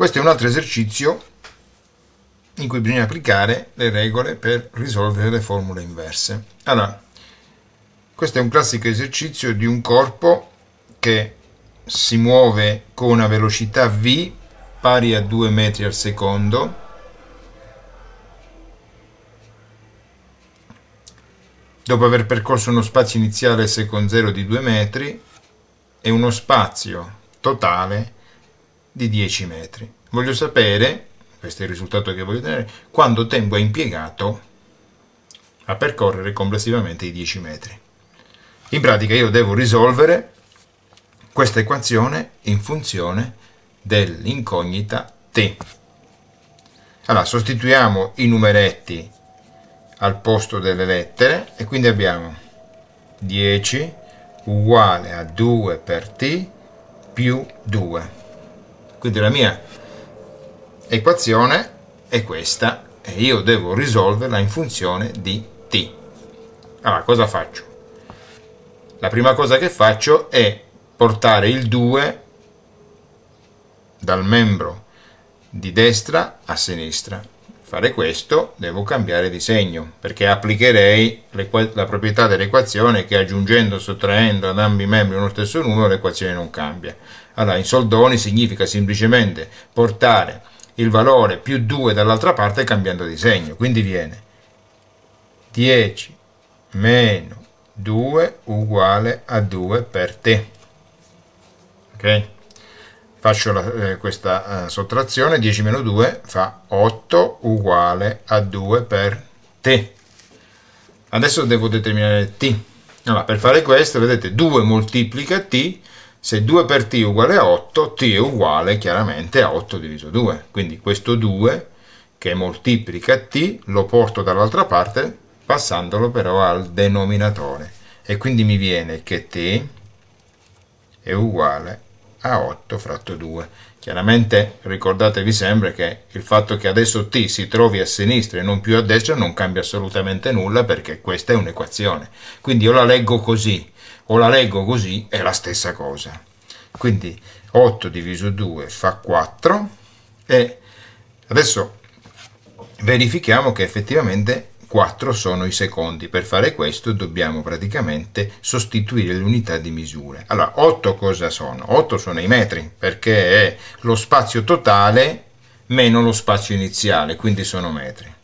Questo è un altro esercizio in cui bisogna applicare le regole per risolvere le formule inverse. Allora, questo è un classico esercizio di un corpo che si muove con una velocità v pari a 2 metri al secondo dopo aver percorso uno spazio iniziale S con 0 di 2 metri e uno spazio totale di 10 metri. Voglio sapere, questo è il risultato che voglio ottenere, quanto tempo è impiegato a percorrere complessivamente i 10 metri. In pratica io devo risolvere questa equazione in funzione dell'incognita t. Allora, sostituiamo i numeretti al posto delle lettere e quindi abbiamo 10 uguale a 2 per t più 2 quindi la mia equazione è questa e io devo risolverla in funzione di t. Allora, cosa faccio? La prima cosa che faccio è portare il 2 dal membro di destra a sinistra fare questo devo cambiare di segno perché applicherei la proprietà dell'equazione che aggiungendo o sottraendo ad ambi i membri uno stesso numero l'equazione non cambia allora in soldoni significa semplicemente portare il valore più 2 dall'altra parte cambiando di segno quindi viene 10 meno 2 uguale a 2 per te ok faccio la, eh, questa eh, sottrazione, 10 meno 2 fa 8 uguale a 2 per t. Adesso devo determinare t. Allora, per fare questo, vedete, 2 moltiplica t, se 2 per t è uguale a 8, t è uguale chiaramente a 8 diviso 2. Quindi questo 2 che moltiplica t lo porto dall'altra parte passandolo però al denominatore. E quindi mi viene che t è uguale a 8 fratto 2. Chiaramente ricordatevi sempre che il fatto che adesso t si trovi a sinistra e non più a destra non cambia assolutamente nulla perché questa è un'equazione. Quindi io la leggo così o la leggo così è la stessa cosa. Quindi 8 diviso 2 fa 4 e adesso verifichiamo che effettivamente 4 sono i secondi. Per fare questo dobbiamo praticamente sostituire l'unità di misura. Allora, 8 cosa sono? 8 sono i metri, perché è lo spazio totale meno lo spazio iniziale, quindi sono metri.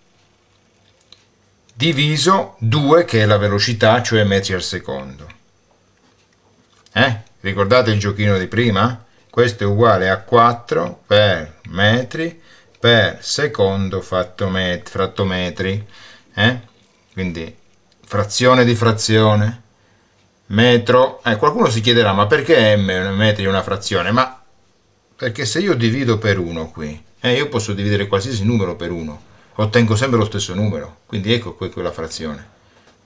Diviso 2, che è la velocità, cioè metri al secondo. Eh? Ricordate il giochino di prima? Questo è uguale a 4 per metri per secondo fatto met fratto metri eh? quindi frazione di frazione, metro, eh, qualcuno si chiederà ma perché m metri è una frazione? Ma perché se io divido per 1 qui, eh, io posso dividere qualsiasi numero per 1, ottengo sempre lo stesso numero, quindi ecco qui quella frazione.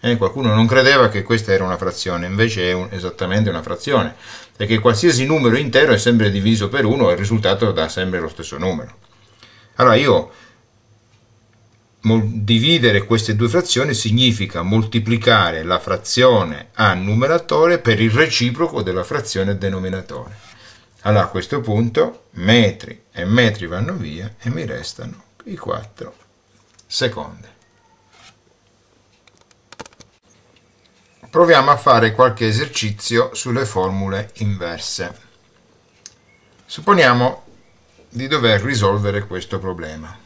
Eh, qualcuno non credeva che questa era una frazione, invece è un, esattamente una frazione, perché qualsiasi numero intero è sempre diviso per 1 e il risultato dà sempre lo stesso numero. Allora io dividere queste due frazioni significa moltiplicare la frazione a numeratore per il reciproco della frazione a denominatore. Allora a questo punto metri e metri vanno via e mi restano i 4 secondi. Proviamo a fare qualche esercizio sulle formule inverse. Supponiamo di dover risolvere questo problema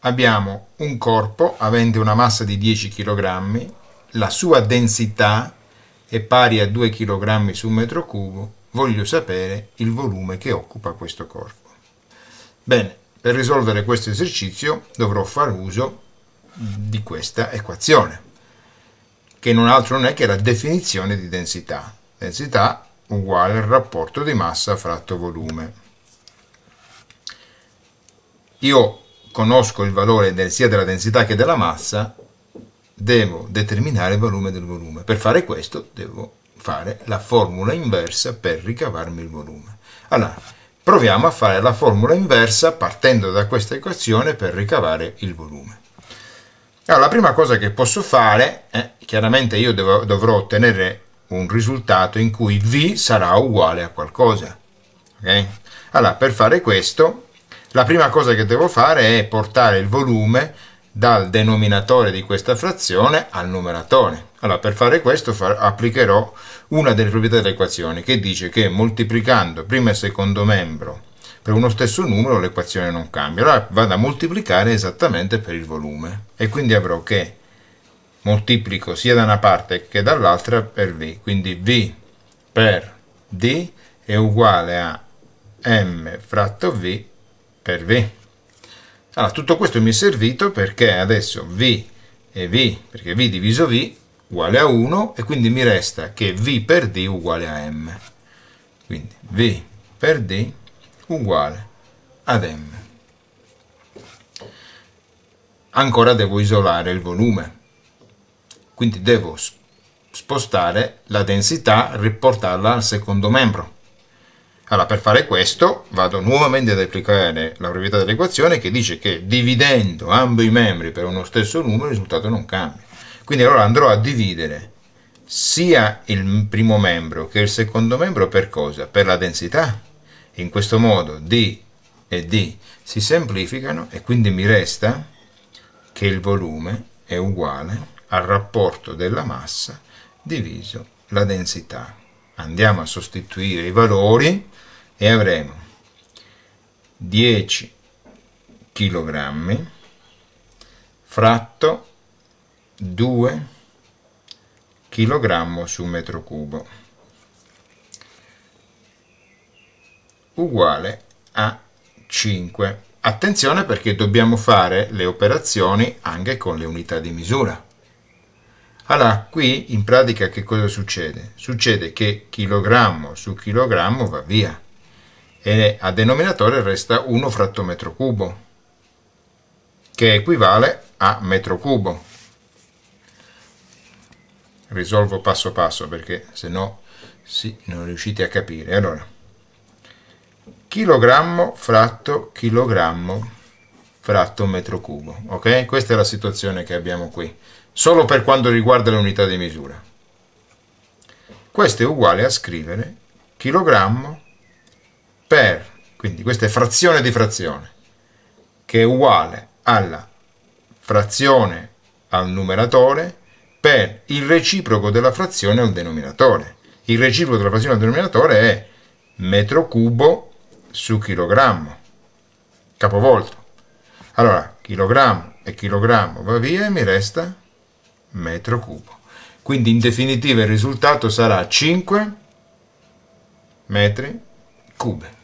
abbiamo un corpo avente una massa di 10 kg, la sua densità è pari a 2 kg su metro cubo, voglio sapere il volume che occupa questo corpo. Bene, per risolvere questo esercizio dovrò far uso di questa equazione, che non altro non è che la definizione di densità. Densità uguale al rapporto di massa fratto volume. Io conosco il valore del, sia della densità che della massa, devo determinare il volume del volume. Per fare questo devo fare la formula inversa per ricavarmi il volume. Allora, proviamo a fare la formula inversa partendo da questa equazione per ricavare il volume. Allora, la prima cosa che posso fare, è, chiaramente io devo, dovrò ottenere un risultato in cui V sarà uguale a qualcosa. Okay? Allora, per fare questo la prima cosa che devo fare è portare il volume dal denominatore di questa frazione al numeratore. Allora, per fare questo applicherò una delle proprietà dell'equazione che dice che moltiplicando primo e secondo membro per uno stesso numero l'equazione non cambia. Allora vado a moltiplicare esattamente per il volume e quindi avrò che moltiplico sia da una parte che dall'altra per V. Quindi V per D è uguale a M fratto V per V. Allora, tutto questo mi è servito perché adesso V è V, perché V diviso V uguale a 1 e quindi mi resta che V per D uguale a M. Quindi V per D uguale ad M. Ancora devo isolare il volume, quindi devo spostare la densità, riportarla al secondo membro. Allora, per fare questo vado nuovamente ad applicare la proprietà dell'equazione che dice che dividendo ambo i membri per uno stesso numero il risultato non cambia. Quindi allora andrò a dividere sia il primo membro che il secondo membro per cosa? Per la densità. In questo modo D e D si semplificano e quindi mi resta che il volume è uguale al rapporto della massa diviso la densità andiamo a sostituire i valori e avremo 10 kg fratto 2 kg su metro cubo uguale a 5 attenzione perché dobbiamo fare le operazioni anche con le unità di misura allora, qui in pratica che cosa succede? Succede che chilogrammo su chilogrammo va via e a denominatore resta 1 fratto metro cubo, che equivale a metro cubo. Risolvo passo passo perché se no sì, non riuscite a capire. Allora, chilogrammo fratto chilogrammo fratto metro cubo. Ok? Questa è la situazione che abbiamo qui, solo per quanto riguarda le unità di misura. Questo è uguale a scrivere chilogrammo per, quindi questa è frazione di frazione, che è uguale alla frazione al numeratore per il reciproco della frazione al denominatore. Il reciproco della frazione al denominatore è metro cubo su chilogrammo, capovolto. Allora, chilogrammo e chilogrammo va via e mi resta metro cubo. Quindi in definitiva il risultato sarà 5 metri cubi.